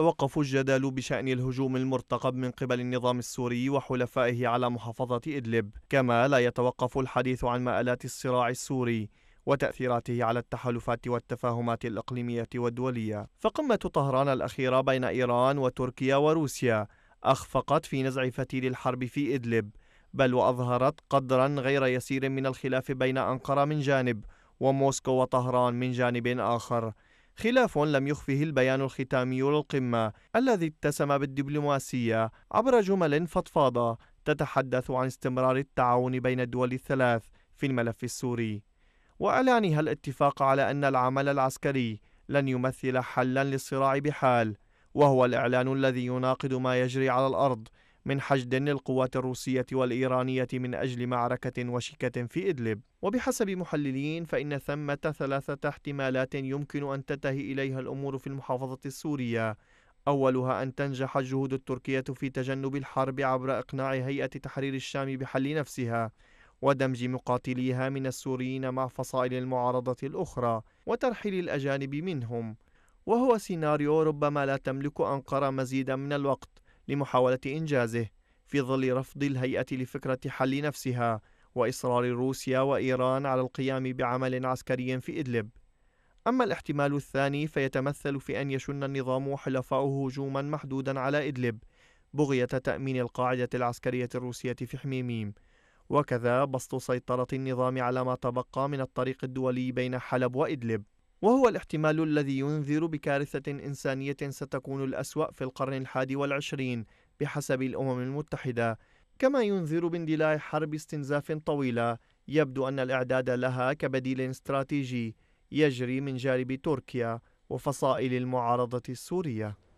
توقف الجدال بشأن الهجوم المرتقب من قبل النظام السوري وحلفائه على محافظة إدلب كما لا يتوقف الحديث عن مآلات الصراع السوري وتأثيراته على التحالفات والتفاهمات الإقليمية والدولية فقمة طهران الأخيرة بين إيران وتركيا وروسيا أخفقت في نزع فتيل الحرب في إدلب بل وأظهرت قدرا غير يسير من الخلاف بين أنقرة من جانب وموسكو وطهران من جانب آخر خلاف لم يخفه البيان الختامي للقمة الذي اتسم بالدبلوماسية عبر جمل فضفاضة تتحدث عن استمرار التعاون بين الدول الثلاث في الملف السوري وإعلانها الاتفاق على أن العمل العسكري لن يمثل حلا للصراع بحال وهو الإعلان الذي يناقض ما يجري على الأرض من حشد للقوات الروسية والإيرانية من أجل معركة وشيكة في إدلب وبحسب محللين فإن ثمة ثلاثة احتمالات يمكن أن تنتهي إليها الأمور في المحافظة السورية أولها أن تنجح الجهود التركية في تجنب الحرب عبر إقناع هيئة تحرير الشام بحل نفسها ودمج مقاتليها من السوريين مع فصائل المعارضة الأخرى وترحيل الأجانب منهم وهو سيناريو ربما لا تملك أنقرة مزيدا من الوقت لمحاولة إنجازه في ظل رفض الهيئة لفكرة حل نفسها وإصرار روسيا وإيران على القيام بعمل عسكري في إدلب. أما الاحتمال الثاني فيتمثل في أن يشن النظام وحلفاؤه هجوما محدودا على إدلب بغية تأمين القاعدة العسكرية الروسية في حميميم وكذا بسط سيطرة النظام على ما تبقى من الطريق الدولي بين حلب وإدلب وهو الاحتمال الذي ينذر بكارثة إنسانية ستكون الأسوأ في القرن الحادي والعشرين بحسب الأمم المتحدة كما ينذر باندلاع حرب استنزاف طويلة يبدو أن الإعداد لها كبديل استراتيجي يجري من جانب تركيا وفصائل المعارضة السورية